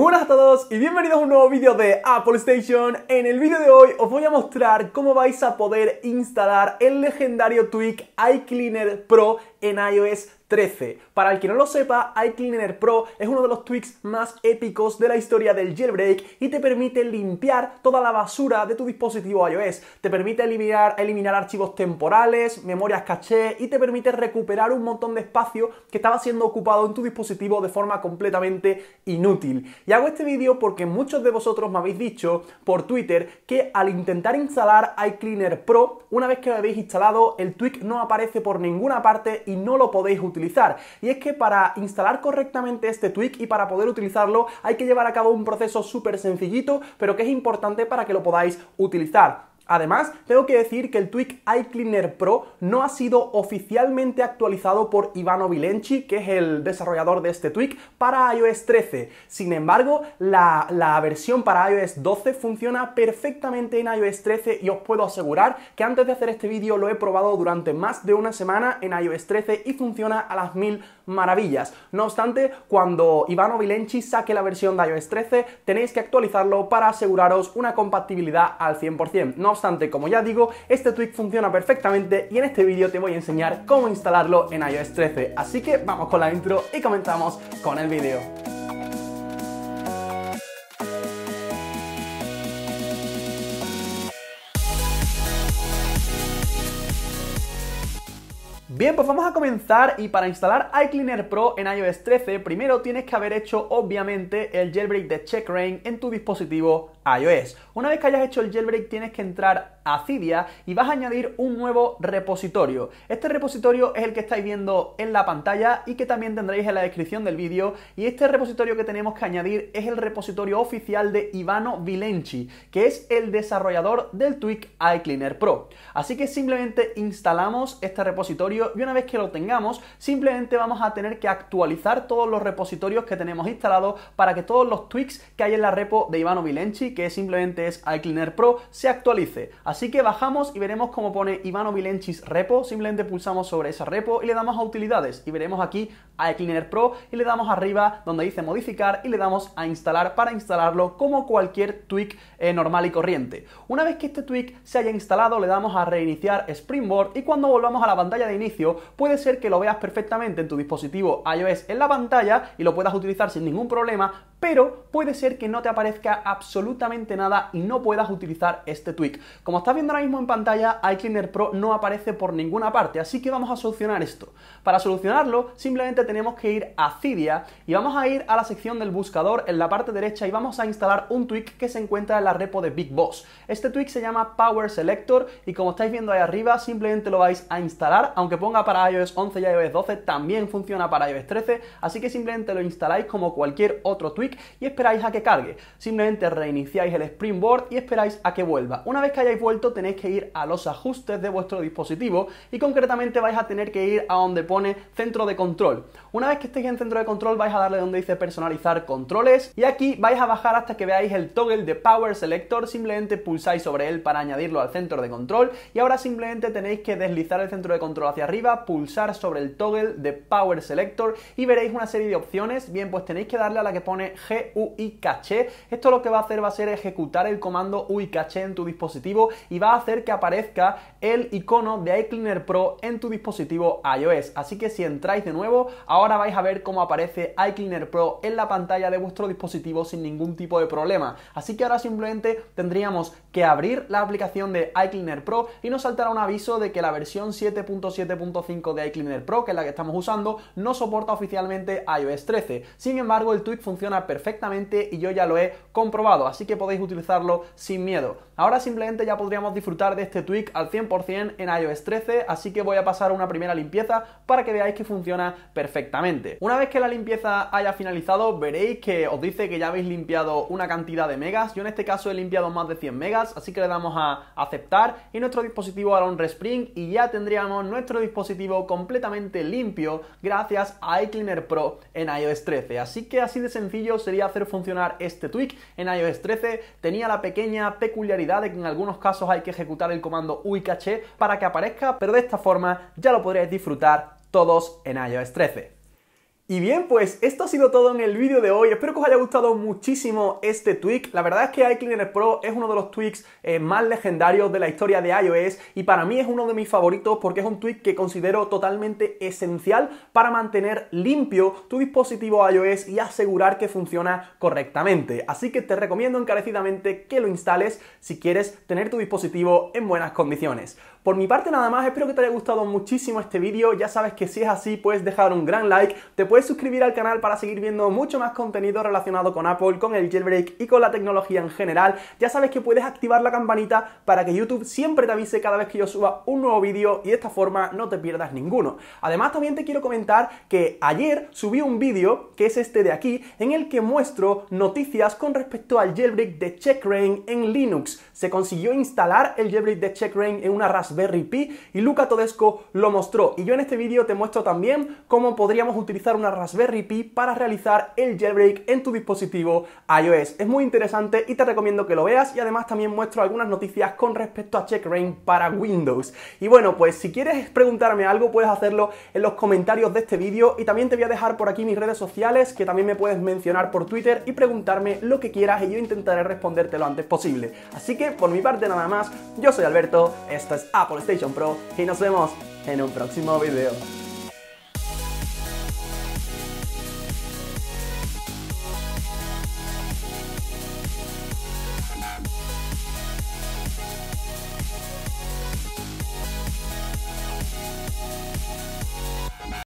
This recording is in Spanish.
buenas a todos y bienvenidos a un nuevo vídeo de Apple Station. En el vídeo de hoy os voy a mostrar cómo vais a poder instalar el legendario Tweak iCleaner Pro en iOS 13. Para el que no lo sepa, iCleaner Pro es uno de los tweaks más épicos de la historia del jailbreak y te permite limpiar toda la basura de tu dispositivo iOS. Te permite eliminar, eliminar archivos temporales, memorias caché y te permite recuperar un montón de espacio que estaba siendo ocupado en tu dispositivo de forma completamente inútil. Y hago este vídeo porque muchos de vosotros me habéis dicho por Twitter que al intentar instalar iCleaner Pro, una vez que lo habéis instalado, el tweak no aparece por ninguna parte y no lo podéis utilizar y es que para instalar correctamente este tweak y para poder utilizarlo hay que llevar a cabo un proceso súper sencillito, pero que es importante para que lo podáis utilizar. Además, tengo que decir que el tweak iCleaner Pro no ha sido oficialmente actualizado por Ivano Vilenci, que es el desarrollador de este tweak para iOS 13. Sin embargo, la, versión para iOS 12 funciona perfectamente en iOS 13 y os puedo asegurar que antes de hacer este vídeo lo he probado durante más de una semana en iOS 13 y funciona a las mil maravillas. No obstante, cuando Ivano Vilenci saque la versión de iOS 13, tenéis que actualizarlo para aseguraros una compatibilidad al 100%. No como ya digo, este tweak funciona perfectamente y en este vídeo te voy a enseñar cómo instalarlo en iOS 13. Así que vamos con la intro y comenzamos con el vídeo. Bien, pues vamos a comenzar y para instalar iCleaner Pro en iOS 13, primero tienes que haber hecho obviamente el jailbreak de CheckRain en tu dispositivo iOS. Una vez que hayas hecho el jailbreak tienes que entrar Acidia y vas a añadir un nuevo repositorio. Este repositorio es el que estáis viendo en la pantalla y que también tendréis en la descripción del vídeo y este repositorio que tenemos que añadir es el repositorio oficial de Ivano Vilenci, que es el desarrollador del tweak iCleaner Pro. Así que simplemente instalamos este repositorio y una vez que lo tengamos, simplemente vamos a tener que actualizar todos los repositorios que tenemos instalados para que todos los tweaks que hay en la repo de Ivano Vilenci, que simplemente es iCleaner Pro, se actualice. Así que bajamos y veremos cómo pone Ivano Vilenchis repo, simplemente pulsamos sobre esa repo y le damos a utilidades y veremos aquí a Cleaner Pro y le damos arriba donde dice modificar y le damos a instalar para instalarlo como cualquier tweak eh, normal y corriente. Una vez que este tweak se haya instalado le damos a reiniciar Springboard y cuando volvamos a la pantalla de inicio puede ser que lo veas perfectamente en tu dispositivo iOS en la pantalla y lo puedas utilizar sin ningún problema, pero puede ser que no te aparezca absolutamente nada y no puedas utilizar este tweak. Como estás viendo ahora mismo en pantalla, iCleaner Pro no aparece por ninguna parte, así que vamos a solucionar esto. Para solucionarlo, simplemente tenemos que ir a Cydia y vamos a ir a la sección del buscador en la parte derecha y vamos a instalar un tweak que se encuentra en la repo de Big Boss. Este tweak se llama Power Selector y como estáis viendo ahí arriba, simplemente lo vais a instalar, aunque ponga para iOS 11 y iOS 12, también funciona para iOS 13, así que simplemente lo instaláis como cualquier otro tweak y esperáis a que cargue. Simplemente reiniciáis el Springboard y esperáis a que vuelva. Una vez que hayáis vuelto tenéis que ir a los ajustes de vuestro dispositivo y concretamente vais a tener que ir a donde pone centro de control. Una vez que estéis en centro de control vais a darle donde dice personalizar controles y aquí vais a bajar hasta que veáis el toggle de Power Selector, simplemente pulsáis sobre él para añadirlo al centro de control y ahora simplemente tenéis que deslizar el centro de control hacia arriba, pulsar sobre el toggle de Power Selector y veréis una serie de opciones, bien pues tenéis que darle a la que pone GUI Cache. Esto lo que va a hacer va a ser ejecutar el comando UI Cache en tu dispositivo y va a hacer que aparezca el icono de iCleaner Pro en tu dispositivo iOS. Así que si entráis de nuevo, ahora vais a ver cómo aparece iCleaner Pro en la pantalla de vuestro dispositivo sin ningún tipo de problema. Así que ahora simplemente tendríamos que abrir la aplicación de iCleaner Pro y nos saltará un aviso de que la versión 7.7.5 de iCleaner Pro, que es la que estamos usando, no soporta oficialmente iOS 13. Sin embargo, el tweak funciona perfectamente y yo ya lo he comprobado, así que podéis utilizarlo sin miedo. Ahora simplemente ya podríamos disfrutar de este tweak al 100% en iOS 13, así que voy a pasar una primera limpieza para que veáis que funciona perfectamente. Una vez que la limpieza haya finalizado, veréis que os dice que ya habéis limpiado una cantidad de megas. Yo en este caso he limpiado más de 100 megas, así que le damos a aceptar y nuestro dispositivo hará un respring y ya tendríamos nuestro dispositivo completamente limpio gracias a iCleaner Pro en iOS 13. Así que así de sencillo sería hacer funcionar este tweak en iOS 13. Tenía la pequeña peculiaridad de que en algunos casos hay que ejecutar el comando UI caché para que aparezca, pero de esta forma ya lo podréis disfrutar todos en iOS 13. Y bien, pues esto ha sido todo en el vídeo de hoy. Espero que os haya gustado muchísimo este tweak. La verdad es que iCleaner Pro es uno de los tweaks eh, más legendarios de la historia de iOS y para mí es uno de mis favoritos porque es un tweak que considero totalmente esencial para mantener limpio tu dispositivo iOS y asegurar que funciona correctamente. Así que te recomiendo encarecidamente que lo instales si quieres tener tu dispositivo en buenas condiciones. Por mi parte nada más, espero que te haya gustado muchísimo este vídeo, ya sabes que si es así puedes dejar un gran like, te puedes suscribir al canal para seguir viendo mucho más contenido relacionado con Apple, con el jailbreak y con la tecnología en general, ya sabes que puedes activar la campanita para que YouTube siempre te avise cada vez que yo suba un nuevo vídeo y de esta forma no te pierdas ninguno. Además también te quiero comentar que ayer subí un vídeo, que es este de aquí, en el que muestro noticias con respecto al jailbreak de CheckRain en Linux. Se consiguió instalar el jailbreak de CheckRain en una razón Raspberry Pi y Luca Todesco lo mostró. Y yo en este vídeo te muestro también cómo podríamos utilizar una Raspberry Pi para realizar el jailbreak en tu dispositivo iOS. Es muy interesante y te recomiendo que lo veas y además también muestro algunas noticias con respecto a CheckRain para Windows. Y bueno, pues si quieres preguntarme algo puedes hacerlo en los comentarios de este vídeo y también te voy a dejar por aquí mis redes sociales que también me puedes mencionar por Twitter y preguntarme lo que quieras y yo intentaré responderte lo antes posible. Así que por mi parte nada más, yo soy Alberto, esto es Apple ah, Station Pro y nos vemos en un próximo video.